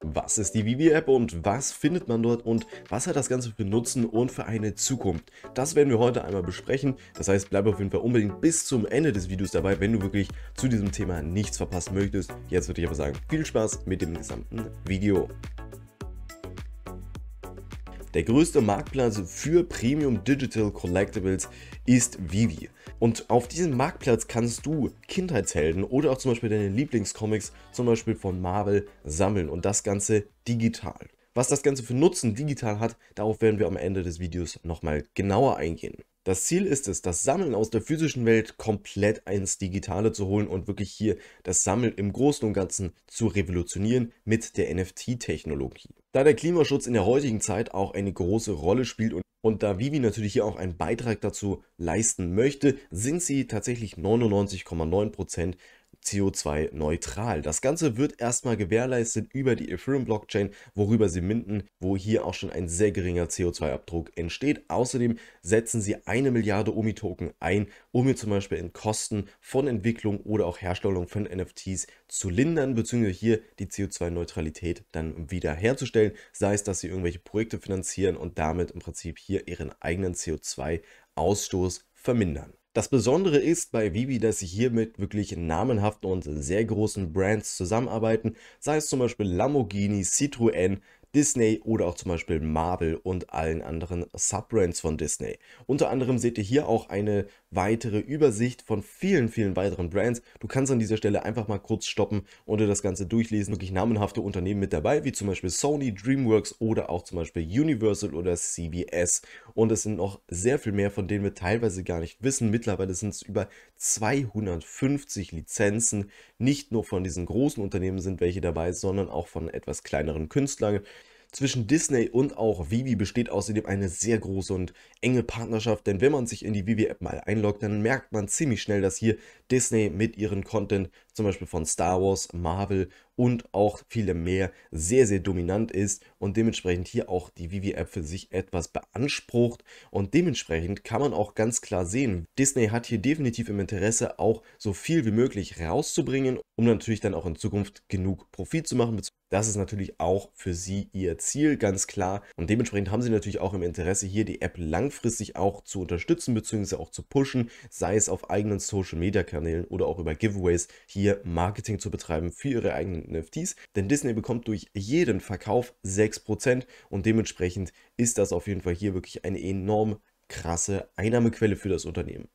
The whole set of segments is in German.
Was ist die Vivi-App und was findet man dort und was hat das Ganze für Nutzen und für eine Zukunft? Das werden wir heute einmal besprechen. Das heißt, bleib auf jeden Fall unbedingt bis zum Ende des Videos dabei, wenn du wirklich zu diesem Thema nichts verpassen möchtest. Jetzt würde ich aber sagen, viel Spaß mit dem gesamten Video. Der größte Marktplatz für Premium Digital Collectibles ist Vivi. Und auf diesem Marktplatz kannst du Kindheitshelden oder auch zum Beispiel deine Lieblingscomics, zum Beispiel von Marvel, sammeln und das Ganze digital. Was das Ganze für Nutzen digital hat, darauf werden wir am Ende des Videos nochmal genauer eingehen. Das Ziel ist es, das Sammeln aus der physischen Welt komplett ins Digitale zu holen und wirklich hier das Sammeln im Großen und Ganzen zu revolutionieren mit der NFT-Technologie. Da der Klimaschutz in der heutigen Zeit auch eine große Rolle spielt und, und da Vivi natürlich hier auch einen Beitrag dazu leisten möchte, sind sie tatsächlich 99,9% CO2-neutral. Das Ganze wird erstmal gewährleistet über die Ethereum-Blockchain, worüber sie minden, wo hier auch schon ein sehr geringer CO2-Abdruck entsteht. Außerdem setzen sie eine Milliarde OMI-Token ein, um hier zum Beispiel in Kosten von Entwicklung oder auch Herstellung von NFTs zu lindern, beziehungsweise hier die CO2-Neutralität dann wieder herzustellen, sei es, dass sie irgendwelche Projekte finanzieren und damit im Prinzip hier ihren eigenen CO2-Ausstoß vermindern. Das Besondere ist bei Vivi, dass sie hier mit wirklich namenhaften und sehr großen Brands zusammenarbeiten, sei es zum Beispiel Lamborghini, Citroën, Disney oder auch zum Beispiel Marvel und allen anderen Subbrands von Disney. Unter anderem seht ihr hier auch eine weitere Übersicht von vielen, vielen weiteren Brands. Du kannst an dieser Stelle einfach mal kurz stoppen und dir das Ganze durchlesen. Wirklich namenhafte Unternehmen mit dabei, wie zum Beispiel Sony, DreamWorks oder auch zum Beispiel Universal oder CBS. Und es sind noch sehr viel mehr, von denen wir teilweise gar nicht wissen. Mittlerweile sind es über 250 Lizenzen. Nicht nur von diesen großen Unternehmen sind welche dabei, sondern auch von etwas kleineren Künstlern. Zwischen Disney und auch Vivi besteht außerdem eine sehr große und enge Partnerschaft, denn wenn man sich in die Vivi-App mal einloggt, dann merkt man ziemlich schnell, dass hier Disney mit ihren Content, zum Beispiel von Star Wars, Marvel und auch vielem mehr, sehr, sehr dominant ist und dementsprechend hier auch die Vivi-App für sich etwas beansprucht und dementsprechend kann man auch ganz klar sehen, Disney hat hier definitiv im Interesse auch so viel wie möglich rauszubringen, um natürlich dann auch in Zukunft genug Profit zu machen das ist natürlich auch für sie ihr Ziel, ganz klar. Und dementsprechend haben sie natürlich auch im Interesse, hier die App langfristig auch zu unterstützen bzw. auch zu pushen, sei es auf eigenen Social-Media-Kanälen oder auch über Giveaways, hier Marketing zu betreiben für ihre eigenen NFTs. Denn Disney bekommt durch jeden Verkauf 6% und dementsprechend ist das auf jeden Fall hier wirklich eine enorm krasse Einnahmequelle für das Unternehmen.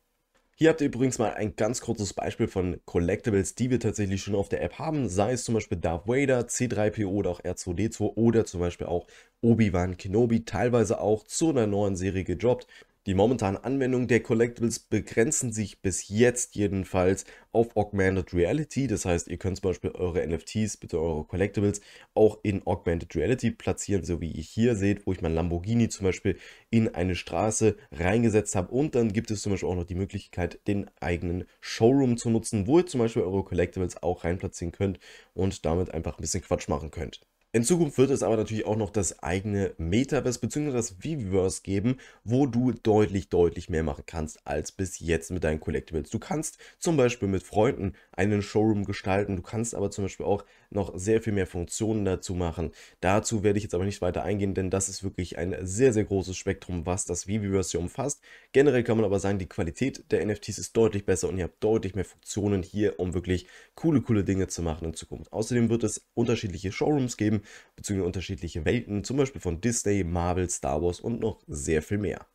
Hier habt ihr übrigens mal ein ganz kurzes Beispiel von Collectibles, die wir tatsächlich schon auf der App haben, sei es zum Beispiel Darth Vader, C3PO oder auch R2D2 oder zum Beispiel auch Obi-Wan Kenobi, teilweise auch zu einer neuen Serie gedroppt. Die momentanen Anwendungen der Collectibles begrenzen sich bis jetzt jedenfalls auf Augmented Reality. Das heißt, ihr könnt zum Beispiel eure NFTs, bitte eure Collectibles, auch in Augmented Reality platzieren, so wie ihr hier seht, wo ich mein Lamborghini zum Beispiel in eine Straße reingesetzt habe. Und dann gibt es zum Beispiel auch noch die Möglichkeit, den eigenen Showroom zu nutzen, wo ihr zum Beispiel eure Collectibles auch reinplatzieren könnt und damit einfach ein bisschen Quatsch machen könnt. In Zukunft wird es aber natürlich auch noch das eigene Metaverse bzw. das Viviverse geben, wo du deutlich, deutlich mehr machen kannst als bis jetzt mit deinen Collectibles. Du kannst zum Beispiel mit Freunden einen Showroom gestalten, du kannst aber zum Beispiel auch noch sehr viel mehr Funktionen dazu machen. Dazu werde ich jetzt aber nicht weiter eingehen, denn das ist wirklich ein sehr, sehr großes Spektrum, was das Viviverse hier umfasst. Generell kann man aber sagen, die Qualität der NFTs ist deutlich besser und ihr habt deutlich mehr Funktionen hier, um wirklich coole, coole Dinge zu machen in Zukunft. Außerdem wird es unterschiedliche Showrooms geben, Filmen bzw. unterschiedliche Welten, zum Beispiel von Disney, Marvel, Star Wars und noch sehr viel mehr.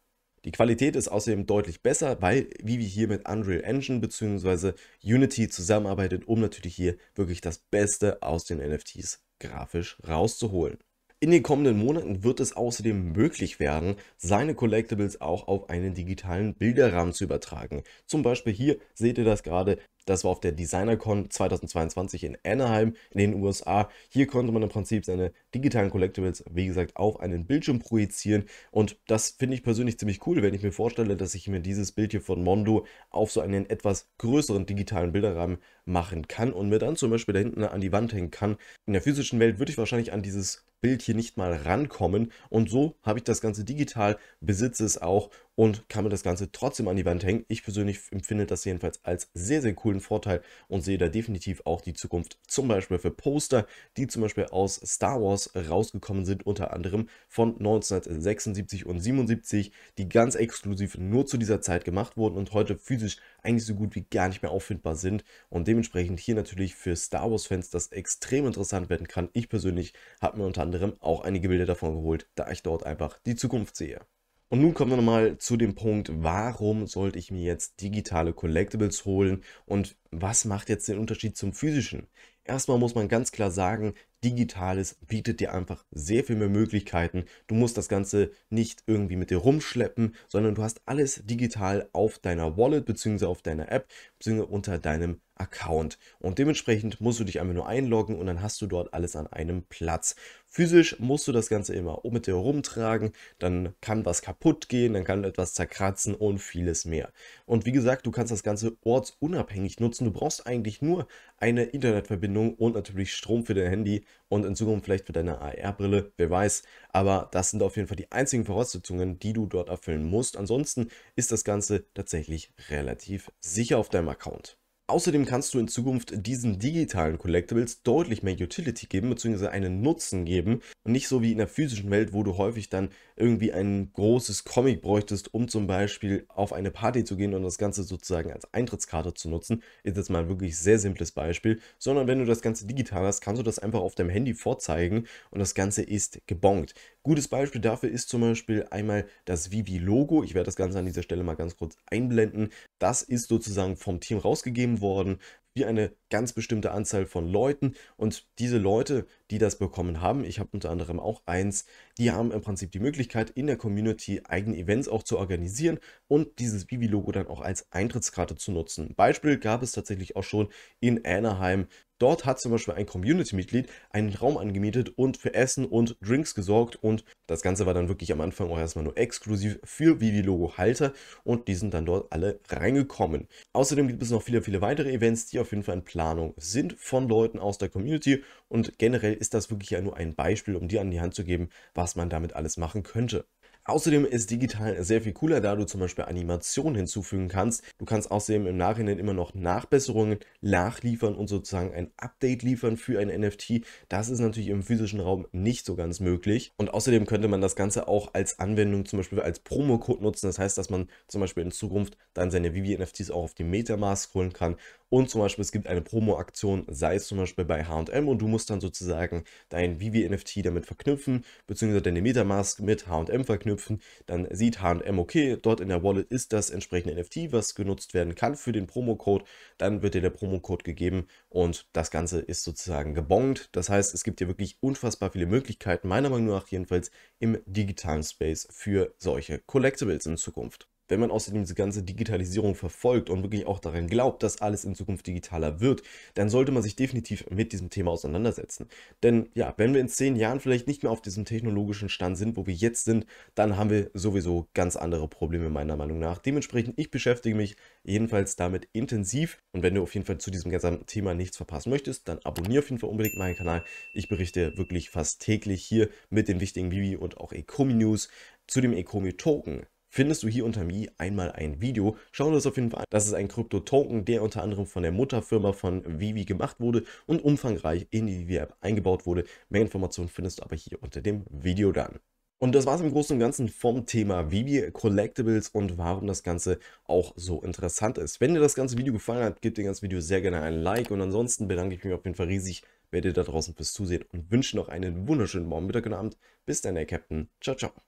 Die Qualität ist außerdem deutlich besser, weil Vivi hier mit Unreal Engine bzw. Unity zusammenarbeitet, um natürlich hier wirklich das Beste aus den NFTs grafisch rauszuholen. In den kommenden Monaten wird es außerdem möglich werden, seine Collectibles auch auf einen digitalen Bilderrahmen zu übertragen. Zum Beispiel hier seht ihr das gerade, das war auf der DesignerCon 2022 in Anaheim in den USA. Hier konnte man im Prinzip seine digitalen Collectibles, wie gesagt, auf einen Bildschirm projizieren. Und das finde ich persönlich ziemlich cool, wenn ich mir vorstelle, dass ich mir dieses Bild hier von Mondo auf so einen etwas größeren digitalen Bilderrahmen machen kann und mir dann zum Beispiel da hinten an die Wand hängen kann. In der physischen Welt würde ich wahrscheinlich an dieses Bild hier nicht mal rankommen. Und so habe ich das Ganze digital, besitze es auch und kann mir das Ganze trotzdem an die Wand hängen. Ich persönlich empfinde das jedenfalls als sehr, sehr coolen Vorteil und sehe da definitiv auch die Zukunft zum Beispiel für Poster, die zum Beispiel aus Star Wars rausgekommen sind, unter anderem von 1976 und 77, die ganz exklusiv nur zu dieser Zeit gemacht wurden und heute physisch eigentlich so gut wie gar nicht mehr auffindbar sind und dementsprechend hier natürlich für Star Wars Fans das extrem interessant werden kann. Ich persönlich habe mir unter anderem auch einige Bilder davon geholt, da ich dort einfach die Zukunft sehe. Und nun kommen wir nochmal zu dem Punkt, warum sollte ich mir jetzt digitale Collectibles holen und was macht jetzt den Unterschied zum physischen? Erstmal muss man ganz klar sagen, Digitales bietet dir einfach sehr viel mehr Möglichkeiten. Du musst das Ganze nicht irgendwie mit dir rumschleppen, sondern du hast alles digital auf deiner Wallet bzw. auf deiner App bzw. unter deinem Account. Und dementsprechend musst du dich einfach nur einloggen und dann hast du dort alles an einem Platz. Physisch musst du das Ganze immer mit dir rumtragen, dann kann was kaputt gehen, dann kann etwas zerkratzen und vieles mehr. Und wie gesagt, du kannst das Ganze ortsunabhängig nutzen. Du brauchst eigentlich nur eine Internetverbindung und natürlich Strom für dein Handy und in Zukunft vielleicht für deine AR-Brille, wer weiß. Aber das sind auf jeden Fall die einzigen Voraussetzungen, die du dort erfüllen musst. Ansonsten ist das Ganze tatsächlich relativ sicher auf deinem Account. Außerdem kannst du in Zukunft diesen digitalen Collectibles deutlich mehr Utility geben, beziehungsweise einen Nutzen geben und nicht so wie in der physischen Welt, wo du häufig dann irgendwie ein großes Comic bräuchtest, um zum Beispiel auf eine Party zu gehen und das Ganze sozusagen als Eintrittskarte zu nutzen. Ist jetzt mal ein wirklich sehr simples Beispiel, sondern wenn du das Ganze digital hast, kannst du das einfach auf deinem Handy vorzeigen und das Ganze ist gebongt. Gutes Beispiel dafür ist zum Beispiel einmal das Vivi-Logo. Ich werde das Ganze an dieser Stelle mal ganz kurz einblenden. Das ist sozusagen vom Team rausgegeben worden, wie eine ganz bestimmte Anzahl von Leuten. Und diese Leute, die das bekommen haben, ich habe unter anderem auch eins, die haben im Prinzip die Möglichkeit, in der Community eigene Events auch zu organisieren und dieses Bibi-Logo dann auch als Eintrittskarte zu nutzen. Beispiel gab es tatsächlich auch schon in Anaheim. Dort hat zum Beispiel ein Community-Mitglied einen Raum angemietet und für Essen und Drinks gesorgt und das Ganze war dann wirklich am Anfang auch erstmal nur exklusiv für Vivi-Logo-Halter und die sind dann dort alle reingekommen. Außerdem gibt es noch viele, viele weitere Events, die auf auf jeden Fall in Planung sind von Leuten aus der Community. Und generell ist das wirklich ja nur ein Beispiel, um dir an die Hand zu geben, was man damit alles machen könnte. Außerdem ist digital sehr viel cooler, da du zum Beispiel Animationen hinzufügen kannst. Du kannst außerdem im Nachhinein immer noch Nachbesserungen nachliefern und sozusagen ein Update liefern für ein NFT. Das ist natürlich im physischen Raum nicht so ganz möglich. Und außerdem könnte man das Ganze auch als Anwendung zum Beispiel als Promocode nutzen. Das heißt, dass man zum Beispiel in Zukunft dann seine Vivi-NFTs auch auf die Metamask holen kann und zum Beispiel es gibt eine Promo-Aktion, sei es zum Beispiel bei H&M und du musst dann sozusagen dein Vivi-NFT damit verknüpfen, beziehungsweise deine Metamask mit H&M verknüpfen verknüpfen, dann sieht H&M, okay, dort in der Wallet ist das entsprechende NFT, was genutzt werden kann für den Promocode, dann wird dir der Promocode gegeben und das Ganze ist sozusagen gebongt. Das heißt, es gibt hier wirklich unfassbar viele Möglichkeiten, meiner Meinung nach jedenfalls, im digitalen Space für solche Collectibles in Zukunft. Wenn man außerdem diese ganze Digitalisierung verfolgt und wirklich auch daran glaubt, dass alles in Zukunft digitaler wird, dann sollte man sich definitiv mit diesem Thema auseinandersetzen. Denn ja, wenn wir in zehn Jahren vielleicht nicht mehr auf diesem technologischen Stand sind, wo wir jetzt sind, dann haben wir sowieso ganz andere Probleme meiner Meinung nach. Dementsprechend, ich beschäftige mich jedenfalls damit intensiv und wenn du auf jeden Fall zu diesem gesamten Thema nichts verpassen möchtest, dann abonniere auf jeden Fall unbedingt meinen Kanal. Ich berichte wirklich fast täglich hier mit den wichtigen Vivi und auch Ecomi News zu dem Ecomi Token findest du hier unter mir einmal ein Video. Schau dir das auf jeden Fall an. Das ist ein Krypto-Token, der unter anderem von der Mutterfirma von Vivi gemacht wurde und umfangreich in die Vivi-App eingebaut wurde. Mehr Informationen findest du aber hier unter dem Video dann. Und das war es im Großen und Ganzen vom Thema Vivi Collectibles und warum das Ganze auch so interessant ist. Wenn dir das ganze Video gefallen hat, gib dem ganzen Video sehr gerne einen Like und ansonsten bedanke ich mich auf jeden Fall riesig, wer dir da draußen fürs Zusehen und wünsche noch einen wunderschönen Morgen, Mittag und Abend. Bis dann, der Captain. Ciao, ciao.